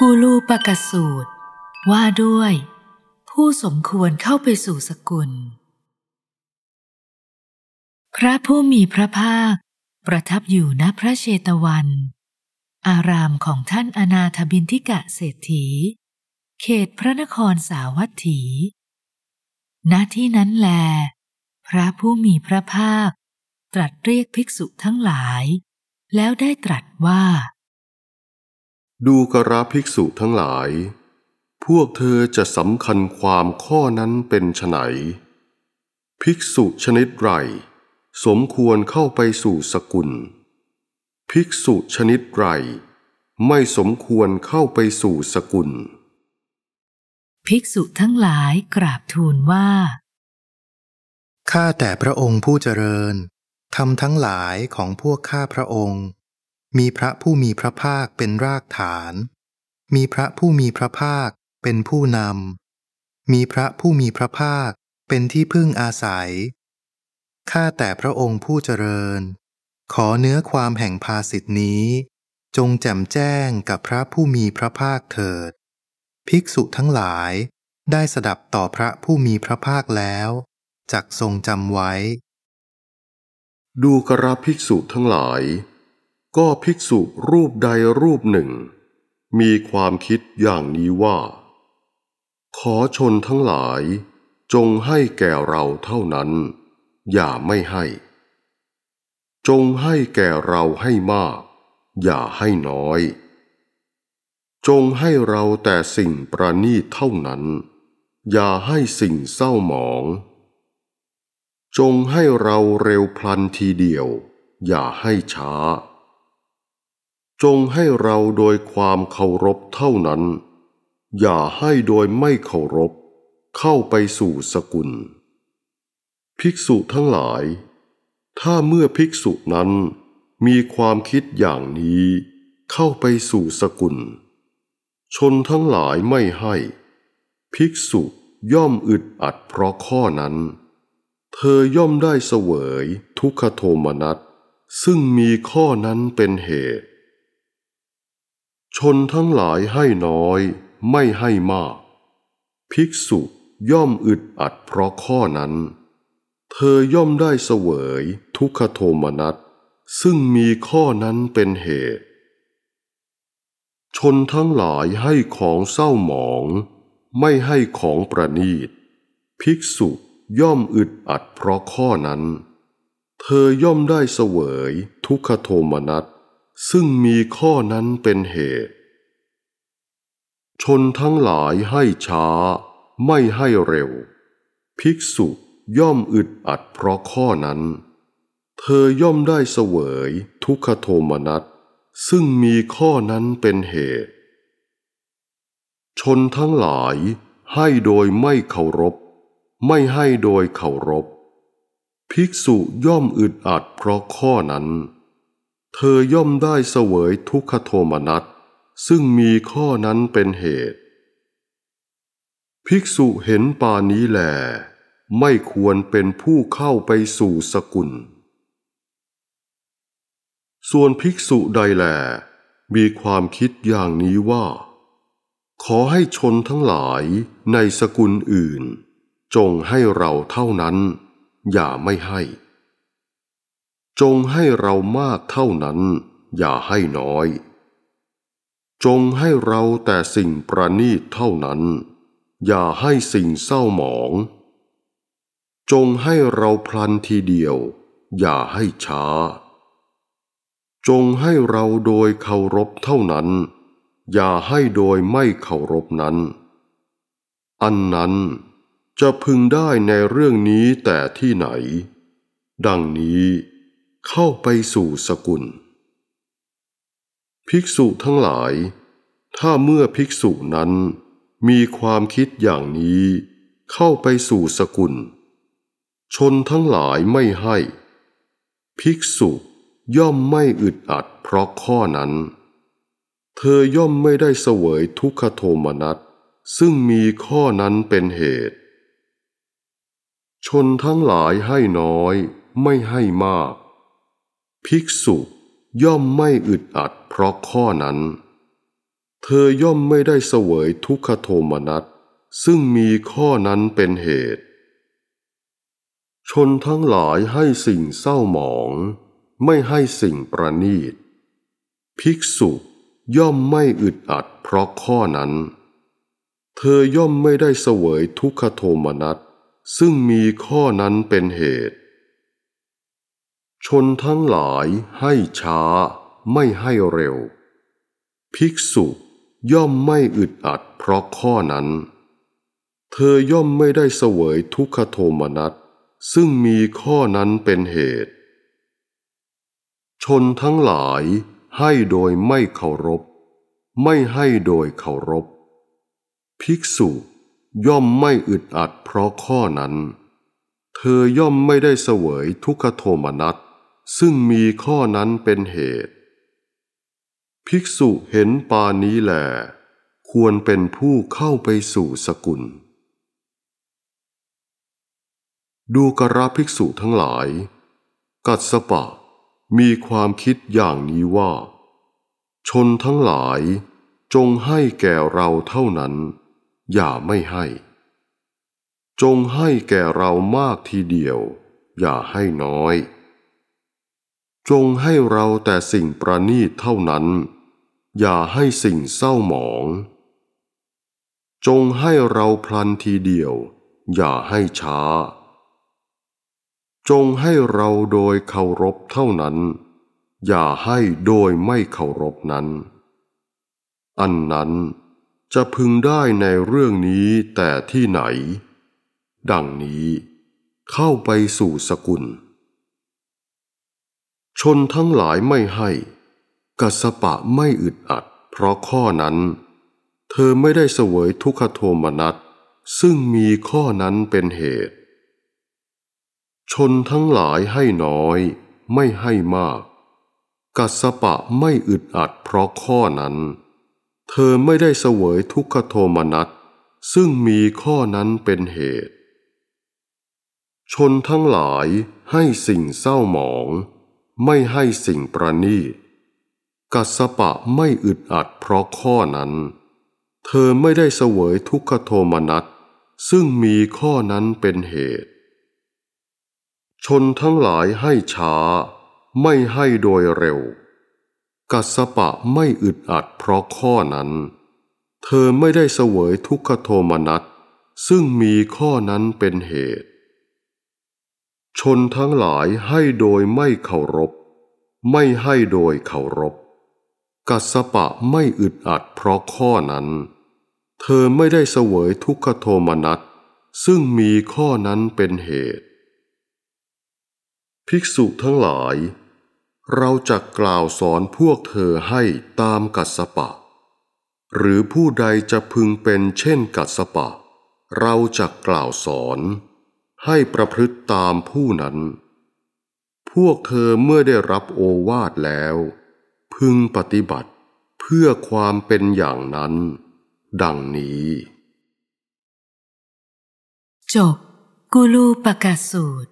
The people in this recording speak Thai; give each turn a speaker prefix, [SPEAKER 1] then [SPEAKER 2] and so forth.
[SPEAKER 1] กูลูปกสูตรว่าด้วย ผู้สมควรเข้าไปสู่สกุล พระผู้มีพระภาคประทับอยู่ณพระเชตวัน อารามของท่านอนาถบินทิกะเศรษฐี เขตพระนครสาวัตถี ณที่นั้นแล พระผู้มีพระภาค ตรัสเรียกภิกษุทั้งหลาย แล้วได้ตรัสว่าดูกราภิกษุทั้งหลาย พวกเธอจะสำคัญความข้อนั้นเป็นไฉนภิกษุชนิดไร สมควรเข้าไปสู่สกุล ภิกษุชนิดไร ไม่สมควรเข้าไปสู่สกุล ภิกษุทั้งหลายกราบทูลว่า ข้าแต่พระองค์ผู้เจริญทำทั้งหลายของพวกข้าพระองค์มีพระผู้มีพระภาคเป็นรากฐาน มีพระผู้มีพระภาคเป็นผู้นำ มีพระผู้มีพระภาคเป็นที่พึ่งอาศัย ข้าแต่พระองค์ผู้เจริญ ขอเนื้อความแห่งภาสิทธินี้ จงแจ่มแจ้งกับพระผู้มีพระภาคเถิด ภิกษุทั้งหลายได้สดับต่อพระผู้มีพระภาคแล้ว จักทรงจำไว้ ดูกระภิกษุทั้งหลายก็ภิกษุรูปใดรูปหนึ่งมีความคิดอย่างนี้ว่า ขอชนทั้งหลายจงให้แก่เราเท่านั้น อย่าไม่ให้ จงให้แก่เราให้มาก อย่าให้น้อย จงให้เราแต่สิ่งประนีตเท่านั้น อย่าให้สิ่งเศร้าหมอง จงให้เราเร็วพลันทีเดียว อย่าให้ช้าจงให้เราโดยความเคารพเท่านั้น อย่าให้โดยไม่เคารพ เข้าไปสู่สกุล ภิกษุทั้งหลาย ถ้าเมื่อภิกษุนั้นมีความคิดอย่างนี้เข้าไปสู่สกุล ชนทั้งหลายไม่ให้ ภิกษุย่อมอึดอัดเพราะข้อนั้น เธอย่อมได้เสวยทุกขโทมนัสซึ่งมีข้อนั้นเป็นเหตุชนทั้งหลายให้น้อยไม่ให้มาก ภิกษุย่อมอึดอัดเพราะข้อนั้น เธอย่อมได้เสวยทุกขโทมนัส ซึ่งมีข้อนั้นเป็นเหตุ ชนทั้งหลายให้ของเศร้าหมองไม่ให้ของประนีต ภิกษุย่อมอึดอัดเพราะข้อนั้น เธอย่อมได้เสวยทุกขโทมนัสซึ่งมีข้อนั้นเป็นเหตุ ชนทั้งหลายให้ช้าไม่ให้เร็ว ภิกษุย่อมอึดอัดเพราะข้อนั้น เธอย่อมได้เสวยทุกขโทมนัสซึ่งมีข้อนั้นเป็นเหตุ ชนทั้งหลายให้โดยไม่เคารพไม่ให้โดยเคารพภิกษุย่อมอึดอัดเพราะข้อนั้นเธอย่อมได้เสวยทุกขโทมนัสซึ่งมีข้อนั้นเป็นเหตุ ภิกษุเห็นปานี้แล ไม่ควรเป็นผู้เข้าไปสู่สกุล ส่วนภิกษุใดแล มีความคิดอย่างนี้ว่า ขอให้ชนทั้งหลายในสกุลอื่น จงให้เราเท่านั้น อย่าไม่ให้จงให้เรามากเท่านั้น อย่าให้น้อย จงให้เราแต่สิ่งประนีตเท่านั้น อย่าให้สิ่งเศร้าหมอง จงให้เราพลันทีเดียว อย่าให้ช้า จงให้เราโดยเคารพเท่านั้น อย่าให้โดยไม่เคารพนั้น อันนั้นจะพึงได้ในเรื่องนี้แต่ที่ไหน ดังนี้เข้าไปสู่สกุล ภิกษุทั้งหลาย ถ้าเมื่อภิกษุนั้นมีความคิดอย่างนี้เข้าไปสู่สกุล ชนทั้งหลายไม่ให้ ภิกษุย่อมไม่อึดอัด เพราะข้อนั้น เธอย่อมไม่ได้เสวยทุกขโทมนัสซึ่งมีข้อนั้นเป็นเหตุ ชนทั้งหลายให้น้อยไม่ให้มากภิกษุย่อมไม่อึดอัดเพราะข้อนั้น เธอย่อมไม่ได้เสวยทุกขโทมนัส ซึ่งมีข้อนั้นเป็นเหตุ ชนทั้งหลายให้สิ่งเศร้าหมอง ไม่ให้สิ่งประนีต ภิกษุย่อมไม่อึดอัดเพราะข้อนั้น เธอย่อมไม่ได้เสวยทุกขโทมนัสซึ่งมีข้อนั้นเป็นเหตุชนทั้งหลายให้ช้า ไม่ให้เร็ว ภิกษุย่อมไม่อึดอัดเพราะข้อนั้น เธอย่อมไม่ได้เสวยทุกขโทมนัสซึ่งมีข้อนั้นเป็นเหตุ ชนทั้งหลายให้โดยไม่เคารพไม่ให้โดยเคารพภิกษุย่อมไม่อึดอัดเพราะข้อนั้น เธอย่อมไม่ได้เสวยทุกขโทมนัสซึ่งมีข้อนั้นเป็นเหตุ ภิกษุเห็นปานี้แหลควรเป็นผู้เข้าไปสู่สกุล ดูกระภิกษุทั้งหลาย กัสปะมีความคิดอย่างนี้ว่า ชนทั้งหลาย จงให้แก่เราเท่านั้น อย่าไม่ให้ จงให้แก่เรามากทีเดียว อย่าให้น้อยจงให้เราแต่สิ่งประนีตเท่านั้น อย่าให้สิ่งเศร้าหมอง จงให้เราพลันทีเดียว อย่าให้ช้า จงให้เราโดยเคารพเท่านั้น อย่าให้โดยไม่เคารพนั้น อันนั้นจะพึงได้ในเรื่องนี้แต่ที่ไหน ดังนี้เข้าไปสู่สกุลชนทั้งหลายไม่ให้กัสปะไม่อึดอัด เพราะข้อนั้น เธอไม่ได้เสวยทุกขโทมนัสซึ่งมีข้อนั้นเป็นเหตุ ชนทั้งหลายให้น้อยไม่ให้มากกัสปะไม่อึดอัดเพราะข้อนั้น เธอไม่ได้เสวยทุกขโทมนัสซึ่งมีข้อนั้นเป็นเหตุ ชนทั้งหลายให้สิ่งเศร้าหมองไม่ให้สิ่งประนีกัสปะไม่อึดอัดเพราะข้อนั้น เธอไม่ได้เสวยทุกขโทมนัสซึ่งมีข้อนั้นเป็นเหตุ ชนทั้งหลายให้ช้า ไม่ให้โดยเร็ว กัสปะไม่อึดอัดเพราะข้อนั้น เธอไม่ได้เสวยทุกขโทมนัสซึ่งมีข้อนั้นเป็นเหตุชนทั้งหลายให้โดยไม่เคารพไม่ให้โดยเคารพกัสปะไม่อึดอัดเพราะข้อนั้น เธอไม่ได้เสวยทุกขโทมนัสซึ่งมีข้อนั้นเป็นเหตุ ภิกษุทั้งหลาย เราจะกล่าวสอนพวกเธอให้ตามกัสปะ หรือผู้ใดจะพึงเป็นเช่นกัสปะ เราจะกล่าวสอนให้ประพฤติตามผู้นั้น พวกเธอเมื่อได้รับโอวาทแล้ว พึงปฏิบัติเพื่อความเป็นอย่างนั้น ดังนี้ จบกุลูปกาสูตร